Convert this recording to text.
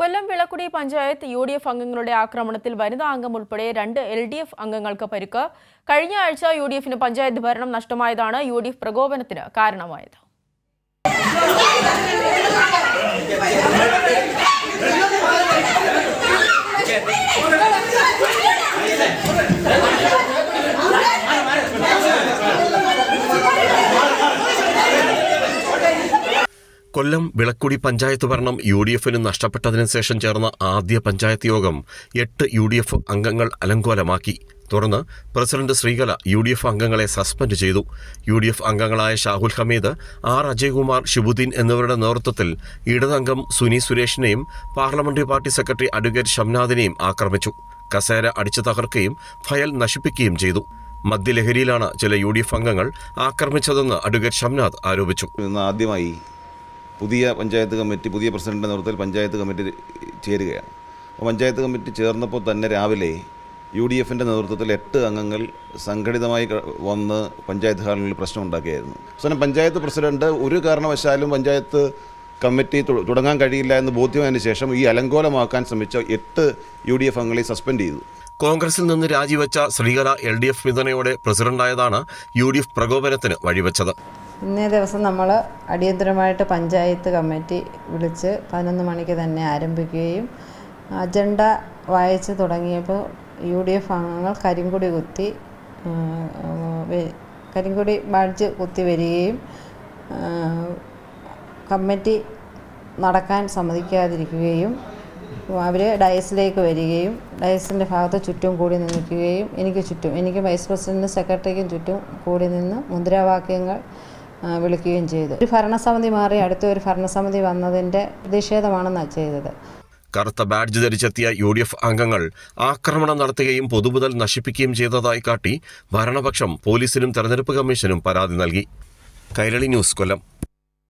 കൊല്ലം Vilakkudy panchayat U D F അംഗങ്ങളുടെ ആക്രമണത്തിൽ വനിതാ അംഗം ഉൾപ്പെടെ രണ്ട് എൽ ഡി എഫ് അംഗങ്ങൾക്ക് പരിക്ക് കഴിഞ്ഞ ആഴ്ച യു ഡി എഫിന് പഞ്ചായത്ത് ഭരണം നഷ്ടമായതാണ് യു ഡി എഫ് പ്രകോപനത്തിന് കാരണമായത് കൊല്ലം വിളക്കുടി പഞ്ചായത്ത് ഭരണം യു ഡി എഫിന് നഷ്ടപ്പെട്ടതിനു ശേഷം ചേർന്ന ആദ്യ പഞ്ചായത്ത് യോഗം എട്ട് യു ഡി എഫ് അംഗങ്ങൾ അലങ്കോലമാക്കി തുടർന്ന് president Sreekala U D F അംഗങ്ങളെ സസ്പെൻഡ് ചെയ്തു യു ഡി എഫ് അംഗങ്ങളായ ഷാഹുൽ ഹമീദ് ആർ അജയ്കുമാർ ഷിബുദ്ദീൻ എന്നിവരുടെ നേതൃത്വത്തിൽ ഇടതംഗം സുനി സുരേഷിനെയും പാർലമെന്ററി പാർട്ടി സെക്രട്ടറി അഡ്വക്കേറ്റ് ഷംനാഥിനെയും ആക്രമിച്ചു കസേര അടിച്ചു തകർക്കുകയും ഫയൽ നശിപ്പിക്കുകയും ചെയ്തു മദ്യലഹരിയിലാണ് ചില യു ഡി എഫ് അംഗങ്ങൾ ആക്രമിച്ചതെന്ന് അഡ്വക്കേറ്റ് ഷംനാഥ് ആരോപിച്ചു ആദ്യമായി പുതിയ പഞ്ചായത്ത് കമ്മിറ്റി പുതിയ പ്രസിഡൻറ്റിൻ്റെ നേതൃത്വത്തിൽ പഞ്ചായത്ത് കമ്മിറ്റി ചേരുകയാണ് അപ്പോൾ പഞ്ചായത്ത് കമ്മിറ്റി ചേർന്നപ്പോൾ തന്നെ രാവിലെ യു ഡി എഫിൻ്റെ നേതൃത്വത്തിൽ എട്ട് അംഗങ്ങൾ സംഘടിതമായി വന്ന് പഞ്ചായത്ത് ഹാളിൽ പ്രശ്നം ഉണ്ടാക്കിയായിരുന്നു സ്വന്തം പഞ്ചായത്ത് പ്രസിഡന്റ് ഒരു കാരണവശാലും പഞ്ചായത്ത് കമ്മിറ്റി തുടങ്ങാൻ കഴിയില്ല എന്ന് ബോധ്യമായതിനു ശേഷം ഈ അലങ്കോലമാക്കാൻ ശ്രമിച്ച എട്ട് യു ഡി എഫ് അംഗങ്ങളെ സസ്പെൻഡ് ചെയ്തു കോൺഗ്രസിൽ നിന്ന് രാജിവെച്ച ശ്രീകല എൽ ഡി എഫ് പിന്തുണയോടെ പ്രസിഡന്റായതാണ് യു ഡി എഫ് പ്രകോപനത്തിന് വഴിവെച്ചത് ഇന്നേ ദിവസം നമ്മൾ അടിയന്തരമായിട്ട് പഞ്ചായത്ത് കമ്മിറ്റി വിളിച്ച് പതിനൊന്ന് മണിക്ക് തന്നെ ആരംഭിക്കുകയും അജണ്ട വായിച്ച് തുടങ്ങിയപ്പോൾ യു ഡി എഫ് അംഗങ്ങൾ കരിങ്കുടി കുത്തി കരിങ്കുടി ബാഡ്ജ് കുത്തി വരികയും കമ്മിറ്റി നടക്കാൻ സമ്മതിക്കാതിരിക്കുകയും അവർ ഡയസിലേക്ക് വരികയും ഡയസിൻ്റെ ഭാഗത്ത് ചുറ്റും കൂടി നിൽക്കുകയും എനിക്ക് ചുറ്റും എനിക്ക് വൈസ് പ്രസിഡൻറ്റും സെക്രട്ടറിക്കും ചുറ്റും കൂടി നിന്ന് മുദ്രാവാക്യങ്ങൾ വിളിക്കുകയും ചെയ്തു ഒരു ഭരണസമിതി മാറി അടുത്ത ഒരു ഭരണസമിതി വന്നതിന്റെ പ്രതിഷേധമാണെന്ന ചെയ്തത് കറുത്ത ബാഡ്ജ് ധരിച്ചെത്തിയ യു ഡി എഫ് അംഗങ്ങൾ ആക്രമണം നടത്തുകയും പൊതുമുതൽ നശിപ്പിക്കുകയും ചെയ്തതായി കാട്ടി ഭരണപക്ഷം പോലീസിനും തെരഞ്ഞെടുപ്പ് കമ്മീഷനും പരാതി നൽകി കൈരളി ന്യൂസ് കൊല്ലം